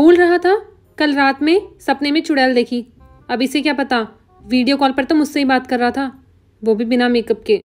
बोल रहा था कल रात में सपने में चुड़ैल देखी अब इसे क्या पता वीडियो कॉल पर तो मुझसे ही बात कर रहा था वो भी बिना मेकअप के